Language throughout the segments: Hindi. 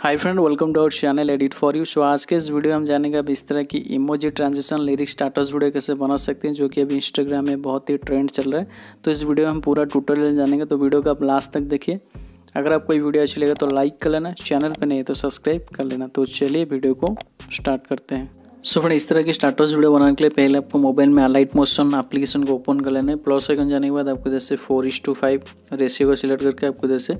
hi friend welcome to our channel edit for you so आज के इस वीडियो हम जानेंगे अब इस तरह की emoji transition lyric status video कैसे बना सकते हैं जो कि अभी इंस्टाग्राम में बहुत ही ट्रेंड चल रहा है तो इस वीडियो में हम पूरा ट्यूटोरियल जानेंगे तो वीडियो को आप लास्ट तक देखिए अगर आपको ये वीडियो अच्छी लगे तो लाइक कर लेना चैनल पर नहीं तो सब्सक्राइब कर लेना तो चलिए वीडियो को स्टार्ट करते हैं सो फ्रेंड इस तरह की स्टार्टर्स वीडियो बनाने के लिए पहले आपको मोबाइल में अलाइट मोशन एप्लीकेशन को ओपन कर लेना है प्लस आइकन जाने के बाद आपको जैसे four is to five ratio को सिलेक्ट करके आपको जैसे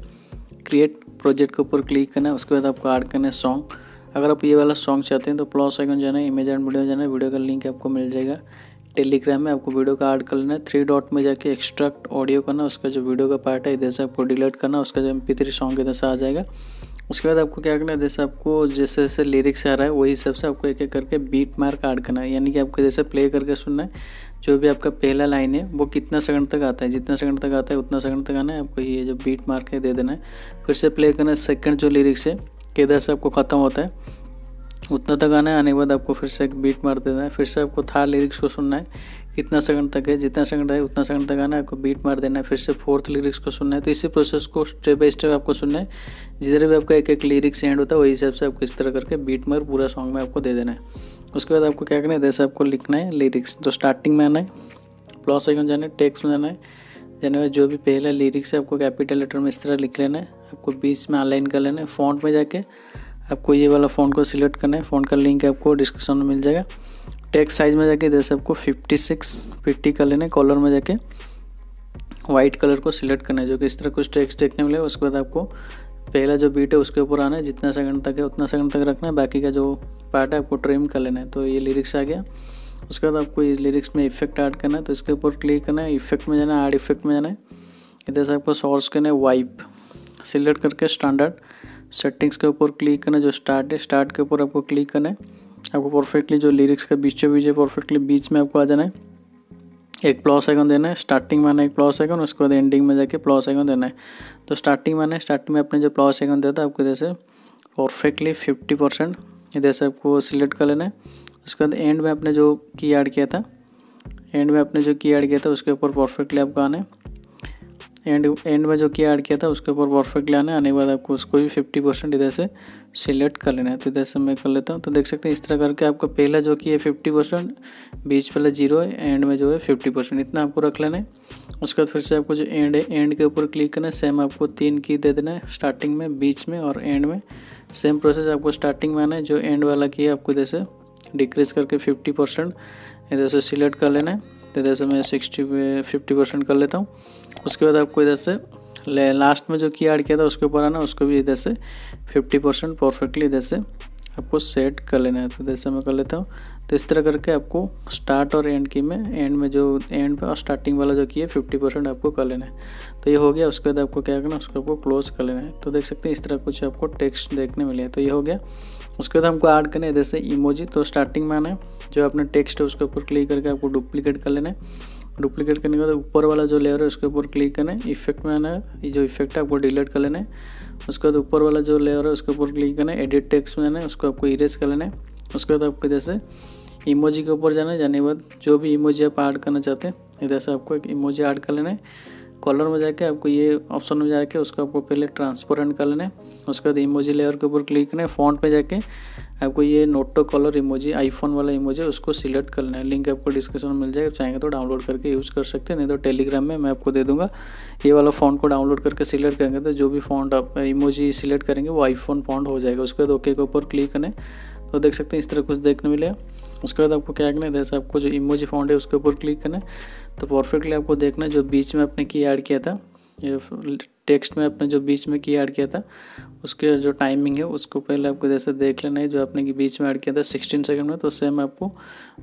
क्रिएट प्रोजेक्ट के ऊपर क्लिक करना है उसके बाद आपको ऐड करना है सॉन्ग अगर आप ये वाला सॉन्ग चाहते हैं तो प्लस आइकन जाना है इमेज एंड वीडियो जाना है वीडियो का लिंक आपको मिल जाएगा टेलीग्राम में आपको वीडियो का ऐड कर लेना है थ्री डॉट में जाके एक्सट्रैक्ट ऑडियो करना उसका जो वीडियो का पार्ट है इधर से आपको डिलीट करना उसका जो एम पी थ्री सॉन्ग इधर से आ जाएगा उसके बाद आपको क्या करना है जैसे आपको जैसे जैसे लिरिक्स आ रहा है वही हिसाब से आपको एक एक करके बीट मार्क ऐड करना है यानी कि आपको जैसे प्ले करके सुनना है जो भी आपका पहला लाइन है वो कितना सेकंड तक आता है जितना सेकंड तक आता है उतना सेकंड तक आना है आपको ये जो बीट मार्क है दे देना है फिर से प्ले करना है सेकेंड जो लिरिक्स है किधर से आपको ख़त्म होता है उतना तक आना है आने के बाद आपको फिर से एक बीट मार देना है फिर से आपको थार लिरिक्स को सुनना है कितना सेकंड तक है जितना सेकंड है उतना सेकंड तक आना आपको बीट मार देना है फिर से फोर्थ लिरिक्स को सुनना है तो इसी प्रोसेस को स्टेप बाय स्टेप आपको सुनना है जिधर भी आपका एक एक लिरिक्स एंड होता है वही हिसाब से आपको इस तरह करके बीट मार पूरा सॉन्ग में आपको दे देना है उसके बाद आपको क्या करना है जैसे आपको लिखना है लिरिक्स तो स्टार्टिंग में आना है प्लस आइकन जाना है टेक्स्ट में जाना है जाने में जो भी पहला लिरिक्स है आपको कैपिटल लेटर में इस तरह लिख लेना है आपको बीच में ऑनलाइन कर लेना है फॉन्ट में जाके आपको ये वाला फ़ोन को सिलेक्ट करना है फ़ोन का लिंक आपको डिस्क्रिप्शन में मिल जाएगा टेक्स साइज में जाके जैसे आपको 56 फिफ्टी कर लेना कॉलर में जाके वाइट कलर को सिलेक्ट करना है जो कि इस तरह कुछ टेक्स देखने मिले उसके बाद आपको पहला जो बीट है उसके ऊपर आना है जितना सेकंड तक है उतना सेकंड तक रखना है बाकी का जो पार्ट है आपको ट्रिम कर लेना है तो ये लिरिक्स आ गया उसके बाद आपको इस लिरिक्स में इफेक्ट ऐड करना है तो इसके ऊपर क्लिक करना है इफेक्ट में जाना है ऐड इफेक्ट में जाना है इधर से आपको सोर्स करना है वाइप सिलेक्ट करके स्टैंडर्ड सेटिंग्स के ऊपर क्लिक करना है जो स्टार्ट है स्टार्ट के ऊपर आपको क्लिक करना है आपको परफेक्टली जो लिरिक्स का बीचों बीच है परफेक्टली बीच में आपको आ जाना है एक प्लस आइकन देना है स्टार्टिंग में आना एक प्लस आइकन उसके बाद एंडिंग में जाके प्लस आइकन देना है तो स्टार्टिंग में आना स्टार्टिंग में आपने जो प्लस आइकन दिया था आपको जैसे परफेक्टली फिफ्टी परसेंट इधर आपको सिलेक्ट कर लेना है उसके बाद एंड में आपने जो की ऐड किया था एंड में आपने जो की ऐड किया था उसके ऊपर परफेक्टली आपको आना है एंड एंड में जो कि ऐड किया था उसके ऊपर परफेक्ट लाना है आने के बाद आपको उसको भी फिफ्टी परसेंट इधर से सिलेक्ट कर लेना है तो इधर से मैं कर लेता हूँ तो देख सकते हैं इस तरह करके आपका पहला जो कि है फिफ्टी परसेंट बीच पहला जीरो है एंड में जो है फिफ्टी परसेंट इतना आपको रख लेना है उसके बाद फिर से आपको जो एंड है एंड के ऊपर क्लिक करना है सेम आपको तीन की दे देना है स्टार्टिंग में बीच में और एंड में सेम प्रोसेस आपको स्टार्टिंग में आना है जो एंड वाला की है आपको इधर से डिक्रीज करके फिफ्टी परसेंट इधर से सिलेक्ट कर लेना है सकते हैं जैसे मैं सिक्सटी फिफ्टी परसेंट कर लेता हूँ उसके बाद आपको इधर से लास्ट में जो की ऐड किया था उसके ऊपर आना उसको भी इधर से फिफ्टी परसेंट परफेक्टली इधर से आपको सेट कर लेना है तो जैसे मैं कर लेता हूँ तो इस तरह करके आपको स्टार्ट और एंड की में एंड में जो एंड और स्टार्टिंग वाला जो की है फिफ्टी परसेंट आपको कर लेना है तो ये हो गया उसके बाद आपको क्या करना है उसको आपको क्लोज कर लेना है तो देख सकते हैं इस तरह कुछ आपको टेक्स्ट देखने मिले तो ये हो गया उसके बाद हमको ऐड करना है जैसे इमोजी तो स्टार्टिंग में आना है जो अपना टेक्स्ट है उसके ऊपर क्लिक करके आपको डुप्लीकेट कर लेना है डुप्लीकेट करने के बाद ऊपर वाला जो लेयर है उसके ऊपर क्लिक करना है इफेक्ट में आना है जो इफेक्ट है आपको डिलीट कर लेना है उसके बाद ऊपर वाला जो लेयर है उसके ऊपर क्लिक करना है एडिट टेक्स्ट में आना है उसको आपको इरेज कर लेना है उसके बाद आपको जैसे इमोजी के ऊपर जाना है जाने के बाद जो भी इमोजी आप ऐड करना चाहते हैं इधर से आपको एक इमोजी ऐड कर लेना है कॉलर में जाके आपको ये ऑप्शन में जाके उसको आपको पहले ट्रांसपेरेंट कर लेना है उसके बाद इमोजी लेयर के ऊपर क्लिक करना है फॉन्ट पे जाके आपको ये नोटो कॉलर इमोजी आईफोन वाला इमोजी उसको सिलेक्ट कर लेना है लिंक आपको डिस्क्रिप्शन में मिल जाएगा चाहेंगे तो डाउनलोड करके यूज़ कर सकते हैं नहीं तो टेलीग्राम में मैं आपको दे दूंगा ये वाला फॉन्ट को डाउनलोड करके सिलेक्ट करेंगे तो जो भी फॉन्ट आप इमोजी सिलेक्ट करेंगे वो आईफोन फॉन्ट हो जाएगा उसके बाद ओके के ऊपर क्लिक करें तो देख सकते हैं इस तरह कुछ देखने मिलेगा उसके बाद आपको क्या करना है जैसे आपको जो इमोजी फाउंड है उसके ऊपर क्लिक करना है तो परफेक्टली आपको देखना है जो बीच में आपने की ऐड किया था टेक्स्ट में आपने जो बीच में की ऐड किया था उसके जो टाइमिंग है उसको पहले आपको जैसे देख लेना है जो आपने की बीच में ऐड किया था सिक्सटीन सेकंड में तो सेम आपको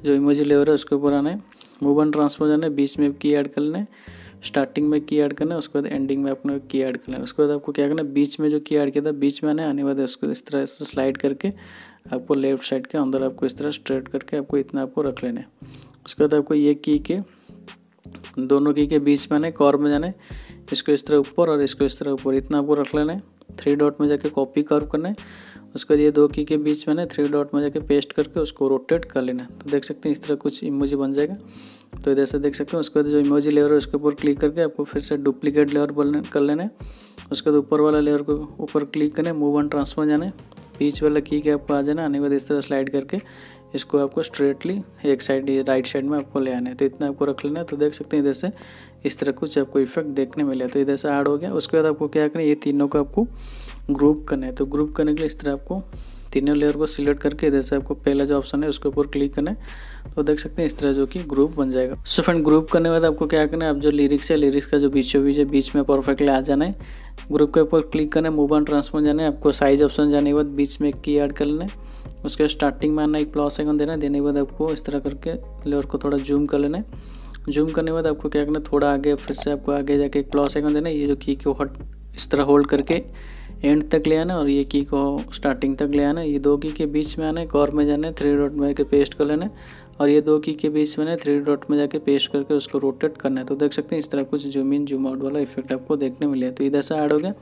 जो इमोजी लेवर है उसके ऊपर आना है मूव एंड ट्रांसफर जाना है बीच में की ऐड कर लेना है स्टार्टिंग में की ऐड करना है उसके बाद एंडिंग में आपने की ऐड करना है उसके बाद आपको क्या करना है बीच में जो की ऐड किया था बीच में आने आने वाले उसको इस तरह से स्लाइड करके आपको लेफ्ट साइड के अंदर आपको इस तरह स्ट्रेट करके आपको इतना आपको रख लेना है उसके बाद आपको ये की के दोनों की के बीच में आने कॉर में जाने इसको इस तरह ऊपर और इसको इस तरह ऊपर इतना आपको रख लेना है थ्री डॉट में जाके कॉपी कर्व करना है उसके बाद ये दो की के बीच में ना थ्री डॉट में जाके पेस्ट करके उसको रोटेट कर लेना है तो देख सकते हैं इस तरह कुछ इमोजी बन जाएगा तो इधर से देख सकते हैं उसके बाद जो इमोजी लेयर है उसके ऊपर क्लिक करके आपको फिर से डुप्लीकेट लेयर कर लेना है उसके बाद ऊपर वाला लेयर को ऊपर क्लिक करें मूव ऑन ट्रांसफर जाना है बीच वाला की के आपको आ जाना आने के बाद इस तरह स्लाइड करके इसको आपको स्ट्रेटली एक साइड राइट साइड में आपको ले आना है तो इतना आपको रख लेना है तो देख सकते हैं इधर से इस तरह कुछ आपको इफेक्ट देखने मिला तो इधर से ऐड हो गया उसके बाद आपको क्या करना है ये तीनों को आपको ग्रुप करना है तो ग्रुप करने के लिए इस तरह आपको तीनों लेयर को सिलेक्ट करके इधर से आपको पहला जो ऑप्शन है उसके ऊपर क्लिक करना है तो देख सकते हैं इस तरह जो कि ग्रुप बन जाएगा सो फ्रेंड ग्रुप करने के बाद आपको क्या करना है आप जो लिरिक्स है लिरिक्स का जो बीचों बीच है बीच में परफेक्टली आ जाना है ग्रुप के ऊपर क्लिक करना है मूव ऑन ट्रांसफॉर्म जाना है आपको साइज ऑप्शन जाने के बाद बीच में की ऐड कर लेना है उसके स्टार्टिंग में आना एक प्लस आइकन देना है देने के बाद आपको इस तरह करके लेयर को थोड़ा जूम कर लेना है जूम करने के बाद आपको क्या करना है थोड़ा आगे फिर से आपको आगे जाके एक प्लस आइकन देना है ये जो की को हट इस तरह होल्ड करके एंड तक ले आना और ये की को स्टार्टिंग तक ले आना ये दो की के बीच में आना है और में जाना है थ्री डॉट में जाकर पेस्ट कर लेना और ये दो की के बीच में ना थ्री डॉट में जाके पेस्ट करके उसको रोटेट करना है तो देख सकते हैं इस तरह कुछ जूम इन जूम आउट वाला इफेक्ट आपको देखने मिले तो इधर से ऐड हो गया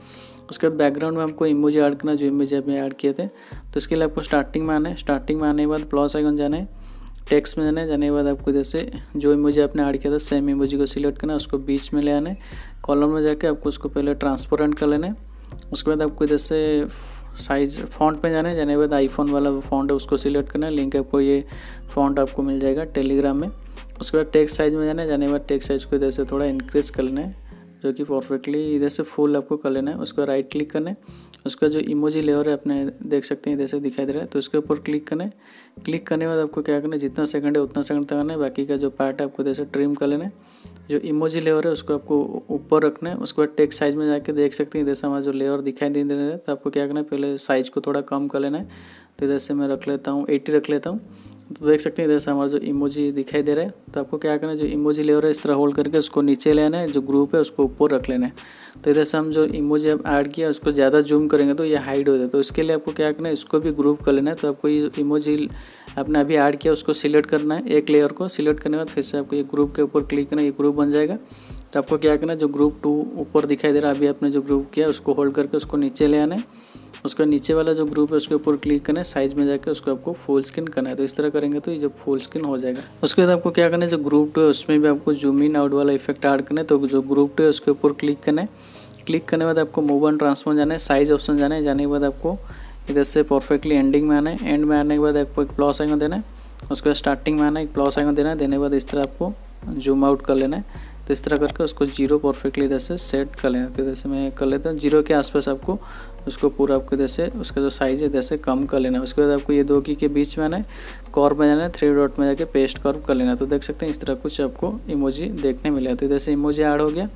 उसके बाद बैकग्राउंड में हमको इमोजी ऐड करना जो इमेज आपने ऐड किए थे तो इसके लिए आपको स्टार्टिंग में आना है स्टार्टिंग में आने के बाद प्लस आइकन जाना है टेक्स्ट में जाना है जाने के बाद आपको इधर से जो इमोजी आपने ऐड किया था सेम इमोजी को सिलेक्ट करना है उसको बीच में ले आना है कॉलम में जाके आपको उसको पहले ट्रांसपेरेंट कर लेना है उसके बाद आपको इधर से साइज फॉन्ट में जाना है जाने के बाद आईफोन वाला फॉन्ट है उसको सिलेक्ट करना है लिंक आपको ये फॉन्ट आपको मिल जाएगा टेलीग्राम में उसके बाद टेक्स्ट साइज में जाना है जाने के बाद टेक्स्ट साइज को इधर से थोड़ा इंक्रीज कर लेना है जो कि परफेक्टली इधर से फुल आपको कर लेना है उसके बाद राइट क्लिक करना है उसका जो इमोजी लेवर है अपने देख सकते हैं जैसे दिखाई दे रहा है तो उसके ऊपर क्लिक करें क्लिक करने के बाद आपको क्या करना है जितना सेकंड है उतना सेकंड तक है बाकी का जो पार्ट है आपको जैसे ट्रिम कर लेना है जो इमोजी लेवर है उसको आपको ऊपर रखना है उसके बाद टेक्स साइज में जाके देख सकते हैं जैसे हमारा जो लेवर दिखाई दे रहा है तो आपको क्या करना है पहले साइज को थोड़ा कम कर लेना है तो जैसे मैं रख लेता हूँ एटी रख लेता हूँ तो देख सकते हैं जैसा हमारा जो इमोजी दिखाई दे रहा है तो आपको क्या करना है जो इमोजी ले रहा है इस तरह होल्ड करके उसको नीचे लेना है जो ग्रुप है उसको ऊपर रख लेना है तो इधर से हम जो इमोजी अब ऐड किया उसको ज़्यादा जूम करेंगे तो ये हाइड हो जाए तो इसके लिए आपको क्या करना है इसको भी ग्रुप कर लेना है तो आपको ये इमोजी आपने अभी ऐड किया उसको सिलेक्ट करना है एक लेयर को सिलेक्ट करने के बाद फिर से आपको ये ग्रुप के ऊपर क्लिक करना ये ग्रुप बन जाएगा तो आपको क्या करना है जो ग्रुप टू ऊपर दिखाई दे रहा है अभी आपने जो ग्रुप किया उसको होल्ड करके उसको नीचे ले आना है उसके नीचे वाला जो ग्रुप है उसके ऊपर क्लिक करें साइज में जाकर उसको आपको फुल स्क्रीन करना है तो इस तरह करेंगे तो ये जो फुल स्क्रीन हो जाएगा उसके बाद आपको क्या करना है जो ग्रुप टू है उसमें भी आपको जूम इन आउट वाला इफेक्ट ऐड करना है तो जो ग्रुप टू है उसके ऊपर क्लिक करना है क्लिक करने के बाद आपको मूव ट्रांसफॉर्म जाना है साइज ऑप्शन जाना है जाने के बाद आपको इधर से परफेक्टली एंडिंग में आना है एंड में आने के बाद आपको एक प्लस आइकन देना है उसके बाद स्टार्टिंग में आना है एक प्लस आइकन देना है देने के बाद इस तरह आपको जूम आउट कर लेना है तो इस तरह करके उसको जीरो परफेक्टली इधर से सेट कर लेना तो इधर से मैं कर लेता हूँ जीरो के आसपास आपको उसको पूरा आपको इधर से उसका जो साइज़ है इधर से कम कर लेना उसके बाद आपको ये दो की के बीच में आना कॉर्व में जाना है थ्री डॉट में जाके पेस्ट कॉर्व कर लेना तो देख सकते हैं इस तरह कुछ आपको इमोजी देखने मिला तो इधर से इमोजी ऐड हो गया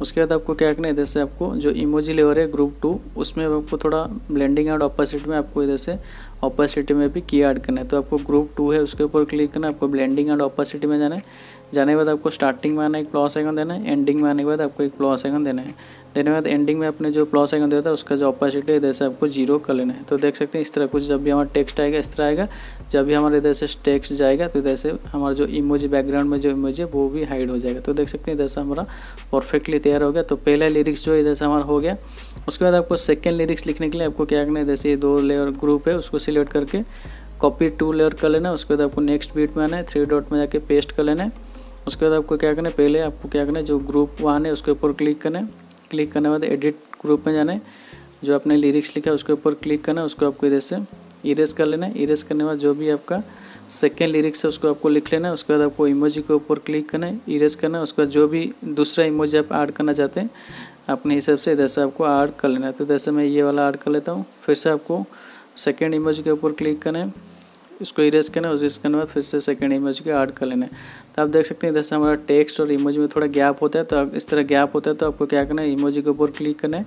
उसके बाद आपको क्या करना है इधर से आपको जो इमोजी लेवर है ग्रुप टू उसमें आपको थोड़ा ब्लेंडिंग एंड ऑपोजिट में आपको इधर से ऑपोसिटी में भी की ऐड करना है तो आपको ग्रुप टू है उसके ऊपर क्लिक करना है आपको ब्लेंडिंग एंड ऑपोसिटी में जाना है जाने के बाद आपको स्टार्टिंग में आना एक प्लॉस आइकन देना है एंडिंग में आने के बाद आपको एक प्लॉस आइकन देना है देने के बाद एंडिंग में आपने जो प्लॉस आइकन देता है उसका जो ऑपोसिटी है इधर से आपको जीरो कर लेना है तो देख सकते हैं इस तरह कुछ जब भी हमारा टेक्स्ट आएगा इस तरह आएगा जब भी हमारे इधर से टेक्स्ट जाएगा तो इधर से हमारा जो इमोजी बैकग्राउंड में जो इमोज है वो भी हाइड हो जाएगा तो देख सकते हैं इधर से हमारा परफेक्टली तैयार हो गया तो पहला लिरिक्स जो इधर से हमारा हो गया उसके बाद आपको सेकेंड लिरिक्स लिखने के लिए आपको क्या करना है जैसे दो लेयर ग्रुप है उसको सिलेक्ट करके कॉपी टू लेयर कर लेना उसके बाद आपको नेक्स्ट बीट में आना है थ्री डॉट में जाके पेस्ट कर लेना है उसके बाद आपको क्या करना है पहले आपको क्या करना है जो ग्रुप वन है उसके ऊपर क्लिक करना है क्लिक करने के बाद एडिट ग्रुप में जाना है जो आपने लिरिक्स लिखा है उसके ऊपर क्लिक करना है उसको आपको इधर से इरेज कर लेना है इरेज करने के बाद जो भी आपका सेकेंड लिरिक्स है उसको आपको लिख लेना है उसके बाद आपको इमोजी के ऊपर क्लिक करना है इरेज करना है उसके बाद जो भी दूसरा इमोजी आप ऐड करना चाहते हैं अपने हिसाब से इधर से आपको ऐड कर लेना है तो जैसे मैं ये वाला ऐड कर लेता हूँ फिर से आपको सेकेंड इमेज के ऊपर क्लिक करें इसको इरेज करना है इरेज करने के बाद फिर से सेकेंड इमेज को ऐड कर लेना है तो आप देख सकते हैं जैसे हमारा टेक्स्ट और इमेज में थोड़ा गैप होता है तो इस तरह गैप होता है तो आपको क्या करना है इमोजी के ऊपर क्लिक करना है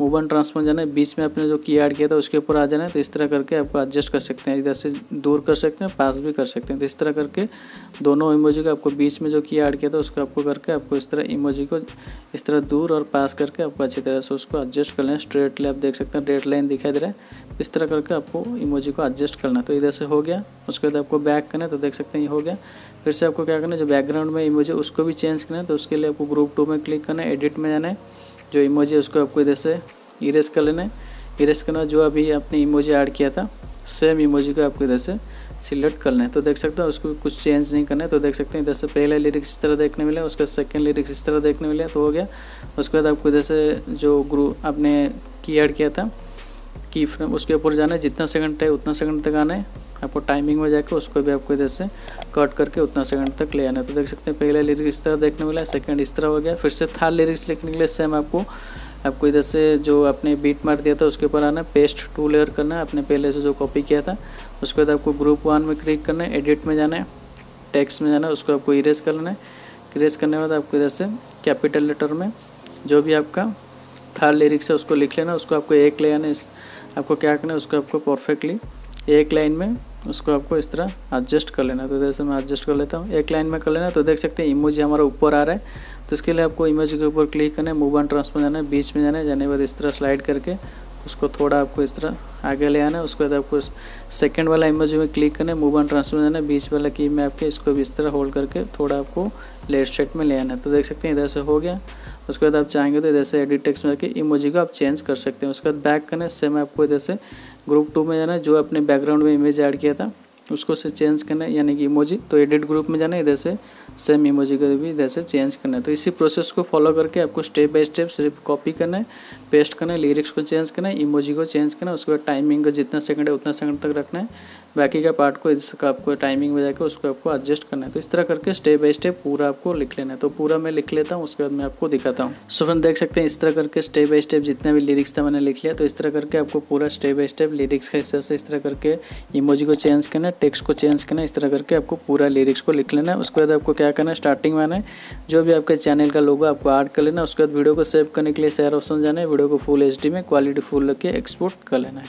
मूव एंड जाना है बीच में आपने जो की ऐड किया था उसके ऊपर आ जाना है तो इस तरह करके आपको एडजस्ट कर सकते हैं इधर से दूर कर सकते हैं पास भी कर सकते हैं तो इस तरह करके दोनों इमोजी को आपको बीच में जो की ऐड किया था उसको आपको करके आपको इस तरह इमोजी को इस तरह दूर और पास करके आपको अच्छी तरह से उसको एडजस्ट कर लें स्ट्रेटली आप देख सकते हैं डेड लाइन दिखाई दे रहा है तो इस तरह करके आपको इमोजी को एडजस्ट करना है तो इधर से हो गया उसके बाद आपको बैक करना है तो देख सकते हैं ये हो गया फिर से आपको क्या करना है जो बैकग्राउंड में इमोजी उसको भी चेंज करना है तो उसके लिए आपको ग्रुप टू में क्लिक करना है एडिट में जाना है जो इमोजी है उसको आपको इधर से इरेज कर लेना है इरेज करना जो अभी आपने इमोजी ऐड किया था सेम इमोजी को आपको इधर से सिलेक्ट कर लें तो देख सकते हैं उसको कुछ चेंज नहीं करना है तो देख सकते हैं इधर से पहले लिरिक्स इस तरह देखने मिले बाद सेकंड लिरिक्स इस तरह देखने मिले तो हो गया उसके बाद आपको इधर से जो ग्रू आपने की ऐड किया था की फ्रेम उसके ऊपर जाना है जितना सेकंड है उतना सेकंड तक आना है आपको टाइमिंग में जाकर उसको भी आपको इधर से कट करके उतना सेकंड तक ले आना तो देख सकते हैं पहला लिरिक्स इस तरह देखने मिला सेकंड इस तरह हो गया फिर से थर्ड लिरिक्स लिखने के लिए सेम आपको आपको इधर से जो आपने बीट मार दिया था उसके ऊपर आना पेस्ट टू लेयर करना है आपने पहले से जो कॉपी किया था उसके बाद आपको ग्रुप वन में क्लिक करना है एडिट में जाना है टेक्स्ट में जाना है उसको आपको इरेज कर लेना है इरेज करने के बाद आपको इधर से कैपिटल लेटर में जो भी आपका थर्ड लिरिक्स है उसको लिख लेना उसको आपको एक ले लाइन आपको क्या करना है उसको आपको परफेक्टली एक लाइन में उसको आपको इस तरह एडजस्ट कर लेना तो जैसे मैं एडजस्ट कर लेता हूँ एक लाइन में कर लेना तो देख सकते हैं इमोजी हमारा ऊपर आ रहा है तो इसके लिए आपको इमेज के ऊपर क्लिक करना है मूव एंड ट्रांसफर जाना है बीच में जाना है जाने के बाद इस तरह स्लाइड करके उसको थोड़ा आपको इस तरह आगे ले आना है उसके बाद आपको सेकंड वाला इमेज में क्लिक करना है मूव एंड ट्रांसफर जाना है बीच वाला की में आपके इसको भी इस तरह होल्ड करके थोड़ा आपको लेफ्ट साइड में ले आना है तो देख सकते हैं इधर से हो गया उसके बाद आप चाहेंगे तो इधर से एडिट टेक्स में जाके इमोजी को आप चेंज कर सकते हैं उसके बाद बैक करना है सेम आपको इधर से ग्रुप टू में जाना जो अपने बैकग्राउंड में इमेज ऐड किया था उसको से चेंज करना है यानी कि इमोजी तो एडिट ग्रुप में जाना है इधर से सेम इमोजी को भी इधर से चेंज करना है तो इसी प्रोसेस को फॉलो करके आपको स्टेप बाय स्टेप सिर्फ कॉपी करना है पेस्ट करना है लिरिक्स को चेंज करना है इमोजी को चेंज करना है उसके बाद टाइमिंग का जितना सेकंड है उतना सेकंड तक रखना है बाकी का पार्ट को इसका आपको टाइमिंग में जाकर उसको आपको एडजस्ट करना है तो इस तरह करके स्टेप बाय स्टेप पूरा आपको लिख लेना है तो पूरा मैं लिख लेता हूँ उसके बाद मैं आपको दिखाता हूँ सो फ्रेंड देख सकते हैं इस तरह करके स्टेप बाय स्टेप जितना भी लिरिक्स था मैंने लिख लिया तो इस तरह करके आपको पूरा स्टेप बाय स्टेप लिरिक्स का हिसाब से इस तरह करके इमोजी को चेंज करना है टेक्स्ट को चेंज करना है इस तरह करके आपको पूरा लिरिक्स को लिख लेना है उसके बाद आपको क्या करना है स्टार्टिंग में आना है जो भी आपके चैनल का लोगो आपको ऐड कर लेना है उसके बाद वीडियो को सेव करने के लिए शेयर ऑप्शन जाना है वीडियो को फुल एच में क्वालिटी फुल रख के एक्सपोर्ट कर लेना है